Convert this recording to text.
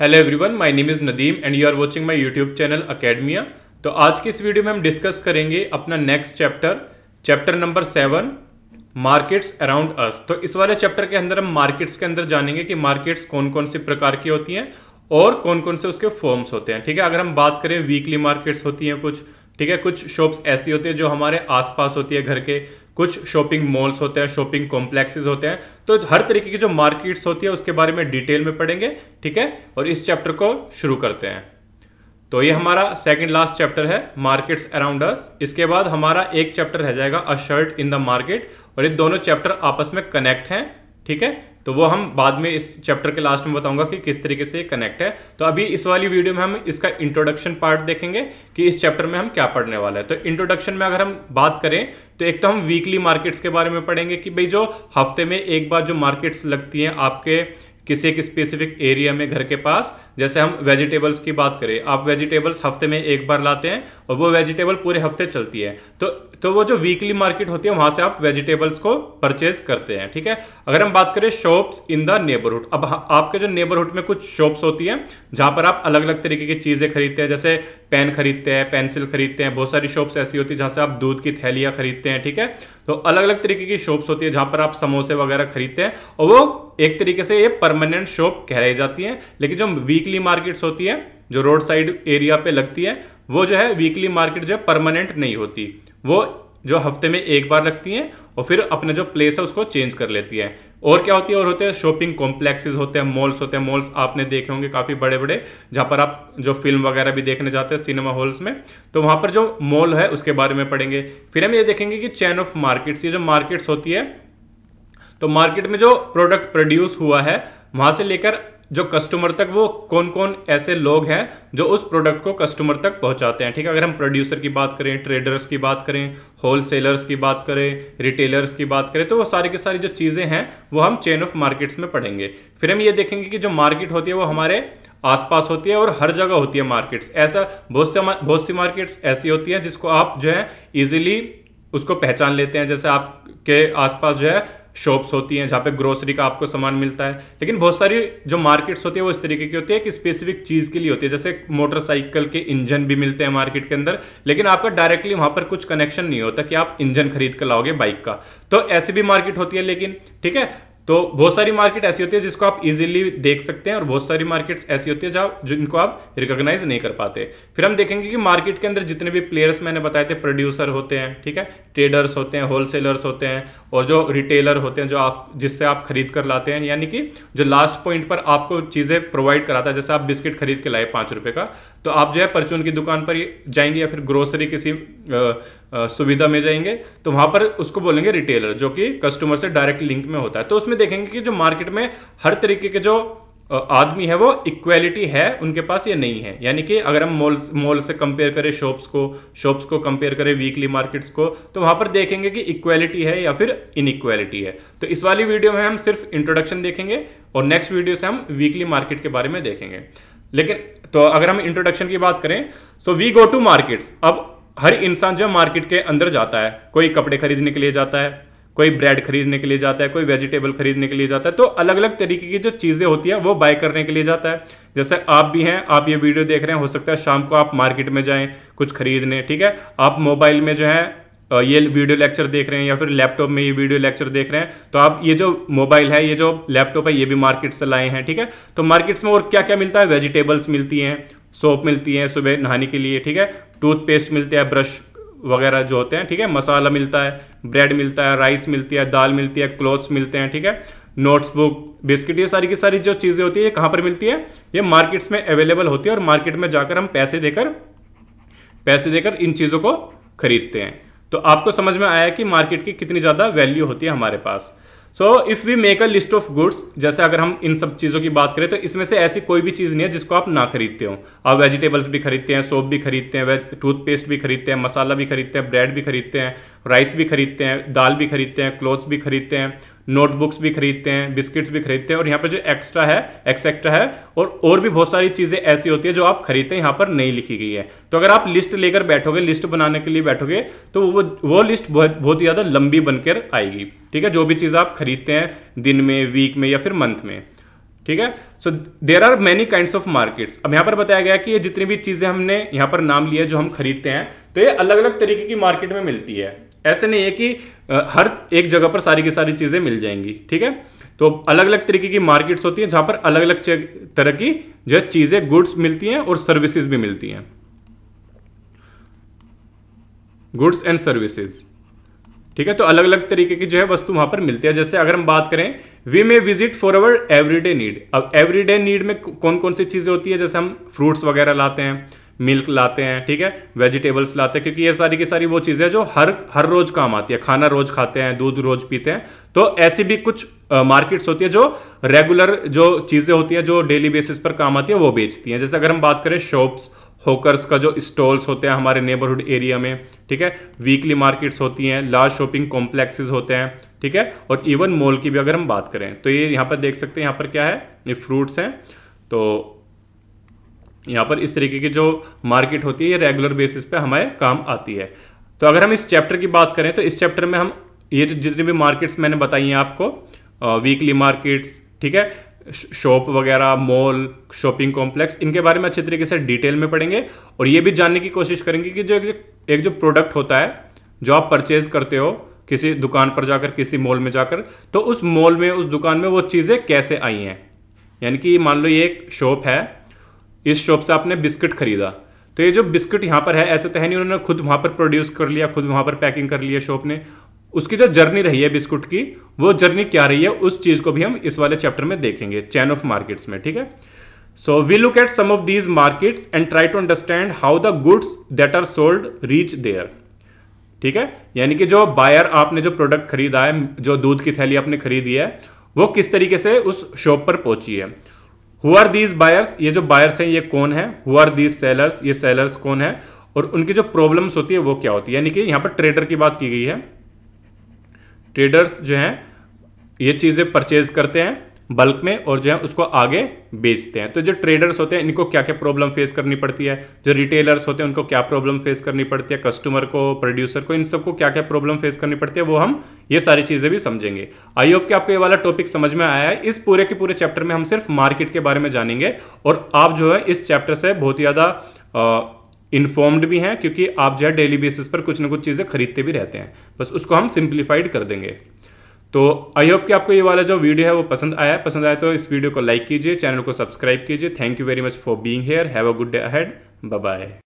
hello everyone my name is Nadeem and you are watching my YouTube channel Academia तो आज की इस video में हम डिस्कस करेंगे अपना next chapter chapter number seven markets around us तो इस वाले चैप्टर के अंदर हम मार्केट्स के अंदर जानेंगे कि मार्केट्स कौन कौन से प्रकार की होती हैं और कौन कौन से उसके फॉर्म्स होते हैं ठीक है अगर हम बात करें वीकली मार्केट्स होती हैं कुछ ठीक है कुछ शॉप्स ऐसी होती है जो हमारे आसपास होती है घर के कुछ शॉपिंग मॉल्स होते हैं शॉपिंग कॉम्प्लेक्सेस होते हैं तो हर तरीके की जो मार्केट्स होती है उसके बारे में डिटेल में पढ़ेंगे ठीक है और इस चैप्टर को शुरू करते हैं तो ये हमारा सेकंड लास्ट चैप्टर है मार्केट्स अराउंड अस इसके बाद हमारा एक चैप्टर रह जाएगा a shirt in the market और ये दोनों चैप्टर आपस में कनेक्ट हैं ठीक है तो वो हम बाद में इस चैप्टर के लास्ट में बताऊंगा कि किस तरीके से कनेक्ट है तो अभी इस वाली वीडियो में हम इसका इंट्रोडक्शन पार्ट देखेंगे कि इस चैप्टर में हम क्या पढ़ने वाला है तो इंट्रोडक्शन में अगर हम बात करें तो एक तो हम वीकली मार्केट्स के बारे में पढ़ेंगे कि भाई जो हफ्ते में एक बार जो मार्केट्स लगती हैं आपके किसी एक स्पेसिफिक एरिया में घर के पास जैसे हम वेजिटेबल्स की बात करें आप वेजिटेबल्स हफ्ते में एक बार लाते हैं और वो वेजिटेबल पूरे हफ्ते चलती है तो तो वो जो वीकली मार्केट होती है वहां से आप वेजिटेबल्स को परचेज करते हैं ठीक है अगर हम बात करें शॉप्स इन द नेबरहुड अब आपके जो नेबरहुड में कुछ शॉप्स होती हैं जहां पर आप अलग अलग तरीके की चीजें खरीदते हैं जैसे पेन खरीदते हैं पेंसिल खरीदते हैं बहुत सारी शॉप्स ऐसी होती है जहां से आप दूध की थैलियां खरीदते हैं ठीक है तो अलग अलग तरीके की शॉप्स होती है जहां पर आप समोसे वगैरह खरीदते हैं और वो एक तरीके से ये पर परमानेंट शॉप कहलाई जाती हैं लेकिन जो वीकली मार्केट्स होती है जो रोड साइड एरिया पे लगती है वो जो है वीकली मार्केट जो है परमानेंट नहीं होती वो जो हफ्ते में एक बार लगती हैं और फिर अपने जो प्लेस है उसको चेंज कर लेती है और क्या होती है और होते हैं शॉपिंग कॉम्प्लेक्सेस होते हैं मॉल्स होते हैं मॉल्स आपने देखे होंगे काफ़ी बड़े बड़े जहाँ पर आप जो फिल्म वगैरह भी देखने जाते हैं सिनेमा हॉल्स में तो वहाँ पर जो मॉल है उसके बारे में पढ़ेंगे फिर हम ये देखेंगे कि चैन ऑफ मार्केट्स ये जो मार्केट्स होती है तो मार्केट में जो प्रोडक्ट प्रोड्यूस हुआ है वहाँ से लेकर जो कस्टमर तक वो कौन कौन ऐसे लोग हैं जो उस प्रोडक्ट को कस्टमर तक पहुंचाते हैं ठीक है अगर हम प्रोड्यूसर की बात करें ट्रेडर्स की बात करें होलसेलर्स की बात करें रिटेलर्स की बात करें तो वो सारी की सारी जो चीज़ें हैं वो हम चेन ऑफ मार्केट्स में पढ़ेंगे फिर हम ये देखेंगे कि जो मार्केट होती है वो हमारे आसपास होती है और हर जगह होती है मार्केट्स ऐसा बहुत से बहुत सी मार्केट्स ऐसी होती हैं जिसको आप जो है ईजिली उसको पहचान लेते हैं जैसे आपके आसपास जो है शॉप्स होती हैं जहाँ पे ग्रोसरी का आपको सामान मिलता है लेकिन बहुत सारी जो मार्केट्स होती है वो इस तरीके की होती है कि स्पेसिफिक चीज़ के लिए होती है जैसे मोटरसाइकिल के इंजन भी मिलते हैं मार्केट के अंदर लेकिन आपका डायरेक्टली वहाँ पर कुछ कनेक्शन नहीं होता कि आप इंजन खरीद कर लाओगे बाइक का तो ऐसी भी मार्केट होती है लेकिन ठीक है तो बहुत सारी मार्केट ऐसी होती है जिसको आप इजीली देख सकते हैं और बहुत सारी मार्केट्स ऐसी होती है जहाँ जिनको आप रिकॉग्नाइज नहीं कर पाते फिर हम देखेंगे कि मार्केट के अंदर जितने भी प्लेयर्स मैंने बताए थे प्रोड्यूसर होते हैं ठीक है ट्रेडर्स होते हैं होलसेलर्स होते हैं और जो रिटेलर होते हैं जो आप जिससे आप खरीद कर लाते हैं यानी कि जो लास्ट पॉइंट पर आपको चीज़ें प्रोवाइड कराता है जैसे आप बिस्किट खरीद के लाए पाँच रुपये का तो आप जो है परचून की दुकान पर जाएंगे या फिर ग्रोसरी किसी सुविधा में जाएंगे तो वहाँ पर उसको बोलेंगे रिटेलर जो कि कस्टमर से डायरेक्ट लिंक में होता है तो उसमें में देखेंगे कि जो मार्केट में हर तरीके के जो आदमी है वो इक्वेलिटी है उनके पास ये नहीं है यानी कि अगर हम मॉल मॉल से कंपेयर करें शॉप्स को शॉप्स को कंपेयर करें वीकली मार्केट्स को तो वहां पर देखेंगे कि इक्वेलिटी है या फिर इनइक्वेलिटी है तो इस वाली वीडियो में हम सिर्फ इंट्रोडक्शन देखेंगे और नेक्स्ट वीडियो से हम वीकली मार्केट के बारे में देखेंगे लेकिन तो अगर हम इंट्रोडक्शन की बात करें so we go to markets अब हर इंसान जो मार्केट के अंदर जाता है कोई कपड़े खरीदने के लिए जाता है कोई ब्रेड खरीदने के लिए जाता है कोई वेजिटेबल खरीदने के लिए जाता है तो अलग अलग तरीके की जो चीज़ें होती हैं वो बाय करने के लिए जाता है जैसे आप भी हैं आप ये वीडियो देख रहे हैं हो सकता है शाम को आप मार्केट में जाएँ कुछ खरीदने ठीक है आप मोबाइल में जो है ये वीडियो लेक्चर देख रहे हैं या फिर लैपटॉप में ये वीडियो लेक्चर देख रहे हैं तो आप ये जो मोबाइल है ये जो लैपटॉप है ये भी मार्केट से लाए हैं ठीक है तो मार्केट्स में और क्या क्या मिलता है वेजिटेबल्स मिलती हैं सोप मिलती हैं सुबह नहाने के लिए ठीक है टूथपेस्ट मिलते हैं ब्रश वगैरह जो होते हैं ठीक है मसाला मिलता है ब्रेड मिलता है राइस मिलती है दाल मिलती है क्लोथ्स मिलते हैं ठीक है नोट्स बुक बिस्किट ये सारी की सारी जो चीज़ें होती है ये कहाँ पर मिलती है ये मार्केट्स में अवेलेबल होती है और मार्केट में जाकर हम पैसे देकर पैसे देकर इन चीज़ों को खरीदते हैं तो आपको समझ में आया कि मार्केट की कितनी ज़्यादा वैल्यू होती है हमारे पास so if we make a list of goods जैसे अगर हम इन सब चीज़ों की बात करें तो इसमें से ऐसी कोई भी चीज़ नहीं है जिसको आप ना खरीदते हो आप वेजिटेबल्स भी खरीदते हैं सोप भी खरीदते हैं टूथपेस्ट भी खरीदते हैं मसाला भी खरीदते हैं ब्रेड भी खरीदते हैं राइस भी खरीदते हैं दाल भी खरीदते हैं क्लोथ्स भी खरीदते हैं नोटबुक्स भी खरीदते हैं बिस्किट्स भी खरीदते हैं और यहाँ पर जो एक्स्ट्रा है एक्सेट्रा है और और भी बहुत सारी चीज़ें ऐसी होती है जो आप खरीदते हैं यहाँ पर नहीं लिखी गई है तो अगर आप लिस्ट लेकर बैठोगे लिस्ट बनाने के लिए बैठोगे तो वो वो लिस्ट बहुत बहुत ज़्यादा लंबी बनकर आएगी ठीक है जो भी चीज़ आप खरीदते हैं दिन में वीक में या फिर मंथ में ठीक है so there are many kind of markets अब यहाँ पर बताया गया कि ये जितनी भी चीज़ें हमने यहाँ पर नाम लिया जो हम खरीदते हैं तो ये अलग अलग तरीके की मार्केट में मिलती है ऐसे नहीं है कि हर एक जगह पर सारी की सारी चीज़ें मिल जाएंगी ठीक है तो अलग अलग तरीके की मार्केट्स होती हैं जहाँ पर अलग अलग तरह की जो है चीज़ें गुड्स मिलती हैं और सर्विसेज भी मिलती हैं गुड्स एंड सर्विसेज ठीक है तो अलग अलग तरीके की जो है वस्तु वहां पर मिलती है जैसे अगर हम बात करें we may visit for our everyday need अब एवरीडे नीड में कौन कौन सी चीज़ें होती है जैसे हम फ्रूट्स वगैरह लाते हैं मिल्क लाते हैं ठीक है वेजिटेबल्स लाते हैं क्योंकि ये सारी की सारी वो चीज़ें जो हर हर रोज़ काम आती है खाना रोज़ खाते हैं दूध रोज़ पीते हैं तो ऐसी भी कुछ मार्केट्स होती है जो रेगुलर जो चीज़ें होती हैं जो डेली बेसिस पर काम आती है वो बेचती हैं जैसे अगर हम बात करें शॉप्स होकर्स का जो स्टॉल्स होते हैं हमारे नेबरहुड एरिया में ठीक है वीकली मार्केट्स होती हैं लार्ज शॉपिंग कॉम्प्लेक्सेस होते हैं ठीक है और इवन मॉल की भी अगर हम बात करें तो ये यहाँ पर देख सकते हैं यहाँ पर क्या है ये फ्रूट्स हैं तो यहाँ पर इस तरीके की जो मार्केट होती है ये रेगुलर बेसिस पे हमारे काम आती है तो अगर हम इस चैप्टर की बात करें तो इस चैप्टर में हम ये जो जितनी भी मार्केट्स मैंने बताई हैं आपको वीकली मार्केट्स ठीक है शॉप वगैरह मॉल शॉपिंग कॉम्प्लेक्स इनके बारे में अच्छे तरीके से डिटेल में पढ़ेंगे और ये भी जानने की कोशिश करेंगे कि जो एक, एक जो प्रोडक्ट होता है जो आप परचेज करते हो किसी दुकान पर जाकर किसी मॉल में जाकर तो उस मॉल में उस दुकान में वो चीज़ें कैसे आई हैं यानी कि मान लो ये एक शॉप है इस शॉप से आपने बिस्किट खरीदा तो ये जो बिस्किट यहाँ पर है ऐसे तो है नहीं उन्होंने खुद वहाँ पर प्रोड्यूस कर लिया खुद वहाँ पर पैकिंग कर लिया शॉप ने उसकी जो जर्नी रही है बिस्कुट की वो जर्नी क्या रही है उस चीज़ को भी हम इस वाले चैप्टर में देखेंगे चैन ऑफ मार्केट्स में ठीक है so we look at some of these markets and try to understand how the goods that are sold reach there ठीक है यानी कि जो बायर आपने जो प्रोडक्ट खरीदा है जो दूध की थैली आपने खरीदी है वो किस तरीके से उस शॉप पर पहुंची है हु आर दीज बायर्स ये जो बायर्स हैं ये कौन है हु आर दीज सेलर्स ये सेलर्स कौन है और उनकी जो प्रॉब्लम्स होती है वो क्या होती है यानी कि यहां पर ट्रेडर की बात की गई है ट्रेडर्स जो हैं ये चीज़ें परचेज करते हैं बल्क में और जो है उसको आगे बेचते हैं तो जो ट्रेडर्स होते हैं इनको क्या क्या प्रॉब्लम फेस करनी पड़ती है जो रिटेलर्स होते हैं उनको क्या प्रॉब्लम फेस करनी पड़ती है कस्टमर को प्रोड्यूसर को इन सबको क्या क्या प्रॉब्लम फेस करनी पड़ती है वो हम ये सारी चीज़ें भी समझेंगे आई होप कि आपको ये वाला टॉपिक समझ में आया है इस पूरे के पूरे चैप्टर में हम सिर्फ मार्केट के बारे में जानेंगे और आप जो है इस चैप्टर से बहुत ज़्यादा इन्फॉर्म्ड भी हैं क्योंकि आप जो है डेली बेसिस पर कुछ ना कुछ चीज़ें खरीदते भी रहते हैं बस उसको हम सिंप्लीफाइड कर देंगे तो आई होप कि आपको ये वाला जो वीडियो है वो पसंद आया पसंद आया तो इस वीडियो को लाइक कीजिए चैनल को सब्सक्राइब कीजिए thank you very much for being here have a good day ahead bye